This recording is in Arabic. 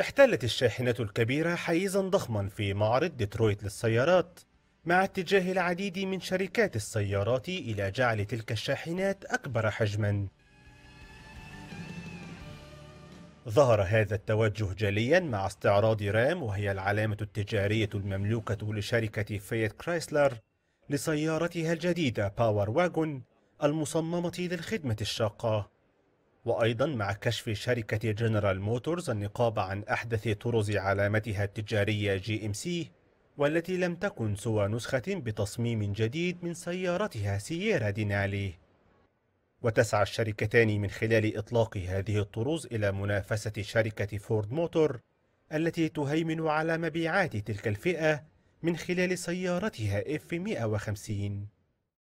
احتلت الشاحنة الكبيرة حيزا ضخما في معرض ديترويت للسيارات مع اتجاه العديد من شركات السيارات إلى جعل تلك الشاحنات أكبر حجما ظهر هذا التوجه جليا مع استعراض رام وهي العلامة التجارية المملوكة لشركة فيت كرايسلر لسيارتها الجديدة باور واجون المصممة للخدمة الشاقة وأيضا مع كشف شركة جنرال موتورز النقاب عن أحدث طرز علامتها التجارية جي ام سي والتي لم تكن سوى نسخة بتصميم جديد من سيارتها سييرا دينالي وتسعى الشركتان من خلال إطلاق هذه الطرز إلى منافسة شركة فورد موتور التي تهيمن على مبيعات تلك الفئة من خلال سيارتها F150